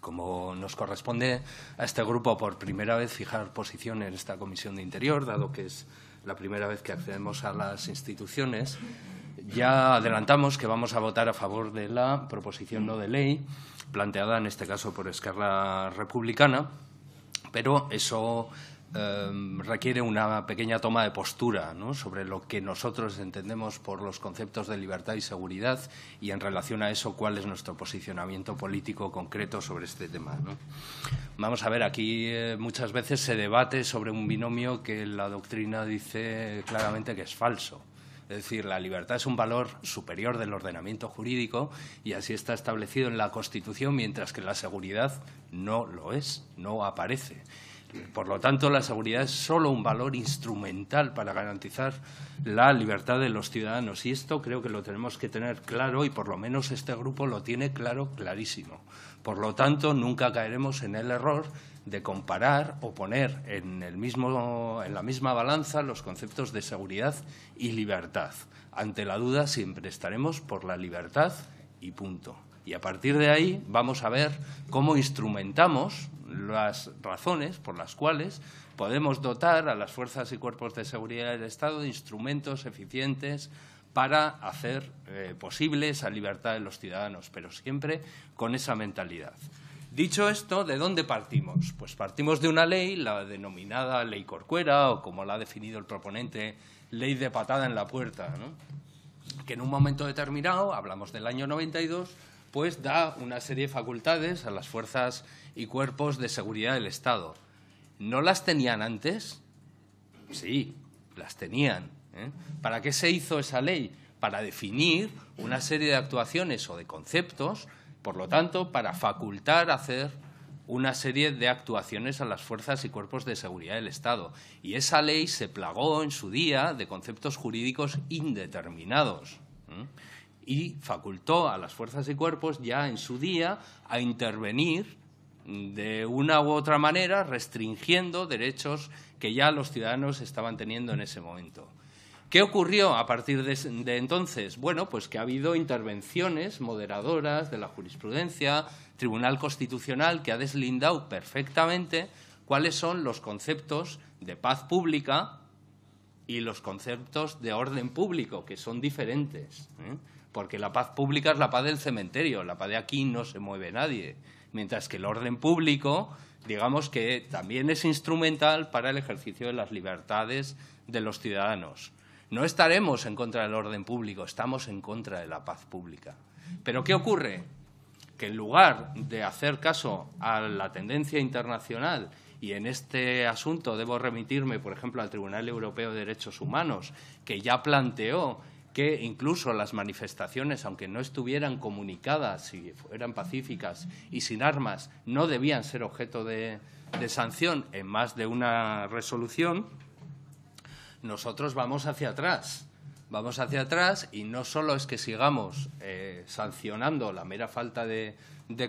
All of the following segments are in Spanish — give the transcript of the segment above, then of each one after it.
Como nos corresponde a este grupo por primera vez fijar posición en esta Comisión de Interior, dado que es la primera vez que accedemos a las instituciones, ya adelantamos que vamos a votar a favor de la proposición no de ley, planteada en este caso por Esquerra Republicana, pero eso Em, requiere una pequeña toma de postura sobre lo que nosotros entendemos por los conceptos de libertad y seguridad y en relación a eso cuál es nuestro posicionamiento político concreto sobre este tema. Vamos a ver, aquí eh, muchas veces se debate sobre un binomio que la doctrina dice claramente que es falso. Es decir, la libertad es un valor superior del ordenamiento jurídico y así está establecido en la Constitución, mientras que la seguridad no lo es, no aparece. Por lo tanto, la seguridad es solo un valor instrumental para garantizar la libertad de los ciudadanos. Y esto creo que lo tenemos que tener claro y por lo menos este grupo lo tiene claro, clarísimo. Por lo tanto, nunca caeremos en el error de comparar o poner en, el mismo, en la misma balanza los conceptos de seguridad y libertad. Ante la duda siempre estaremos por la libertad y punto. Y a partir de ahí vamos a ver cómo instrumentamos las razones por las cuales podemos dotar a las fuerzas y cuerpos de seguridad del Estado de instrumentos eficientes para hacer eh, posible esa libertad de los ciudadanos, pero siempre con esa mentalidad. Dicho esto, ¿de dónde partimos? Pues partimos de una ley, la denominada ley Corcuera, o como la ha definido el proponente, ley de patada en la puerta, que en un momento determinado, hablamos del año 92, ...pues da una serie de facultades a las fuerzas y cuerpos de seguridad del Estado. ¿No las tenían antes? Sí, las tenían. ¿eh? ¿Para qué se hizo esa ley? Para definir una serie de actuaciones o de conceptos, por lo tanto, para facultar hacer una serie de actuaciones a las fuerzas y cuerpos de seguridad del Estado. Y esa ley se plagó en su día de conceptos jurídicos indeterminados. ¿eh? y facultó a las fuerzas y cuerpos ya en su día a intervenir de una u otra manera restringiendo derechos que ya los ciudadanos estaban teniendo en ese momento. ¿Qué ocurrió a partir de, entonces? Bueno, pues que ha habido intervenciones moderadoras de la jurisprudencia, Tribunal Constitucional, que ha deslindado perfectamente cuáles son los conceptos de paz pública y los conceptos de orden público, que son diferentes. ¿eh? Porque la paz pública es la paz del cementerio, la paz de aquí no se mueve nadie. Mientras que el orden público, digamos que también es instrumental para el ejercicio de las libertades de los ciudadanos. No estaremos en contra del orden público, estamos en contra de la paz pública. Pero ¿qué ocurre? que en lugar de hacer caso a la tendencia internacional y en este asunto debo remitirme, por ejemplo, al Tribunal Europeo de Derechos Humanos, que ya planteó que incluso las manifestaciones, aunque no estuvieran comunicadas, y fueran pacíficas y sin armas, no debían ser objeto de sanción en más de una resolución, nosotros vamos hacia atrás vamos hacia atrás y no solo es que sigamos eh, sancionando la mera falta de,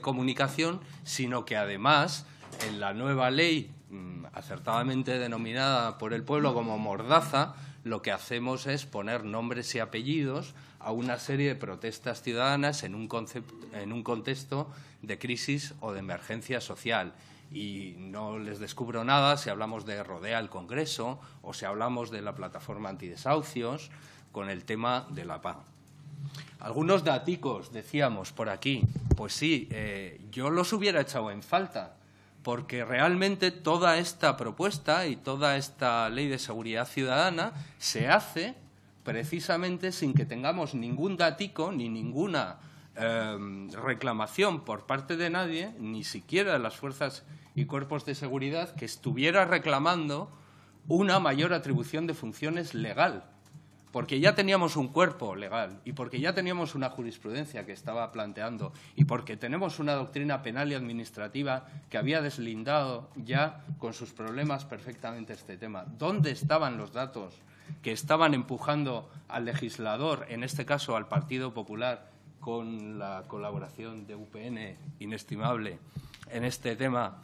comunicación, sino que además en la nueva ley, mm, acertadamente denominada por el pueblo como mordaza, lo que hacemos es poner nombres y apellidos a una serie de protestas ciudadanas en un, en un contexto de crisis o de emergencia social y no les descubro nada si hablamos de Rodea al Congreso o si hablamos de la plataforma antidesahucios con el tema de la paz. Algunos daticos, decíamos, por aquí. Pues sí, eh, yo los hubiera echado en falta, porque realmente toda esta propuesta y toda esta ley de seguridad ciudadana se hace precisamente sin que tengamos ningún datico ni ninguna em, reclamación por parte de nadie, ni siquiera de las fuerzas y cuerpos de seguridad, que estuviera reclamando una mayor atribución de funciones legal porque ya teníamos un cuerpo legal y porque ya teníamos una jurisprudencia que estaba planteando y porque tenemos una doctrina penal y administrativa que había deslindado ya con sus problemas perfectamente este tema. ¿Dónde estaban los datos que estaban empujando al legislador, en este caso al Partido Popular, con la colaboración de UPN inestimable en este tema?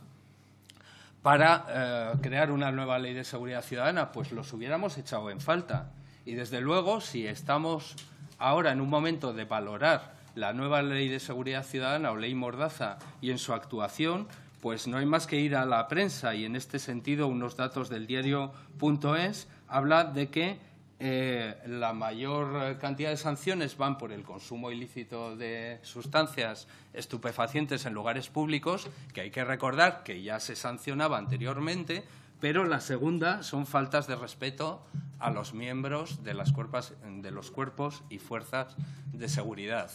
para eh, crear una nueva ley de seguridad ciudadana, pues los hubiéramos echado en falta. Y desde luego, si estamos ahora en un momento de valorar la nueva ley de seguridad ciudadana o ley Mordaza y en su actuación, pues no hay más que ir a la prensa y en este sentido unos datos del diario.es habla de que eh, la mayor cantidad de sanciones van por el consumo ilícito de sustancias estupefacientes en lugares públicos, que hay que recordar que ya se sancionaba anteriormente, pero la segunda son faltas de respeto a los miembros de, de los cuerpos y fuerzas de seguridad,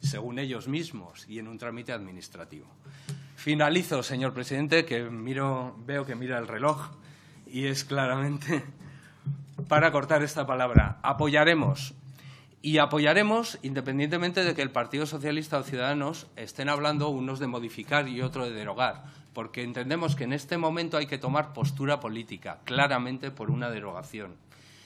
según ellos mismos y en un trámite administrativo. Finalizo, señor presidente, que miro, veo que mira el reloj y es claramente para cortar esta palabra. Apoyaremos y apoyaremos independientemente de que el Partido Socialista o Ciudadanos estén hablando unos de modificar y otro de derogar, porque entendemos que en este momento hay que tomar postura política, claramente por una derogación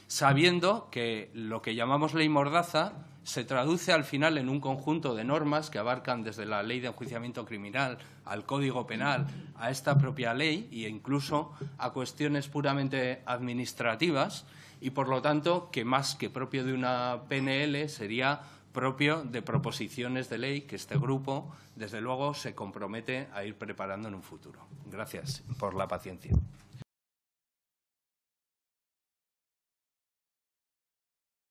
sabiendo que lo que llamamos ley mordaza se traduce al final en un conjunto de normas que abarcan desde la ley de enjuiciamiento criminal al código penal a esta propia ley e incluso a cuestiones puramente administrativas y por lo tanto que más que propio de una PNL sería propio de proposiciones de ley que este grupo desde luego se compromete a ir preparando en un futuro. Gracias por la paciencia.